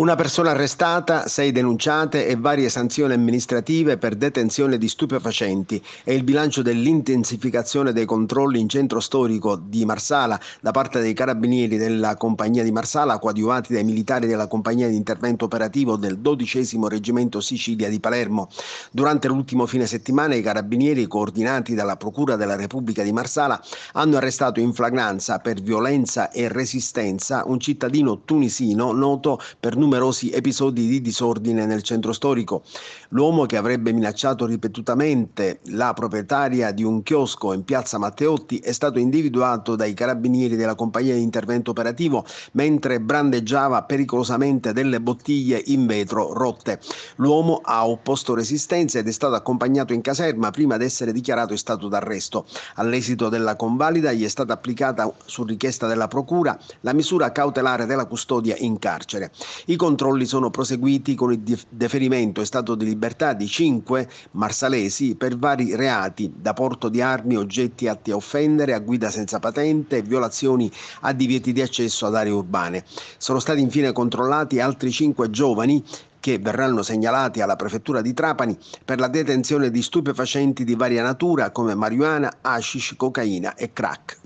Una persona arrestata, sei denunciate e varie sanzioni amministrative per detenzione di stupefacenti e il bilancio dell'intensificazione dei controlli in centro storico di Marsala da parte dei carabinieri della compagnia di Marsala coadiuvati dai militari della compagnia di intervento operativo del 12 reggimento Sicilia di Palermo. Durante l'ultimo fine settimana i carabinieri coordinati dalla Procura della Repubblica di Marsala hanno arrestato in flagranza per violenza e resistenza un cittadino tunisino noto per numero numerosi episodi di disordine nel centro storico. L'uomo che avrebbe minacciato ripetutamente la proprietaria di un chiosco in piazza Matteotti è stato individuato dai carabinieri della compagnia di intervento operativo mentre brandeggiava pericolosamente delle bottiglie in vetro rotte. L'uomo ha opposto resistenza ed è stato accompagnato in caserma prima di essere dichiarato in stato d'arresto. All'esito della convalida gli è stata applicata su richiesta della procura la misura cautelare della custodia in carcere. I controlli sono proseguiti con il deferimento e stato di libertà di cinque marsalesi per vari reati, da porto di armi, oggetti atti a offendere, a guida senza patente e violazioni a divieti di accesso ad aree urbane. Sono stati infine controllati altri cinque giovani che verranno segnalati alla prefettura di Trapani per la detenzione di stupefacenti di varia natura come marijuana, hashish, cocaina e crack.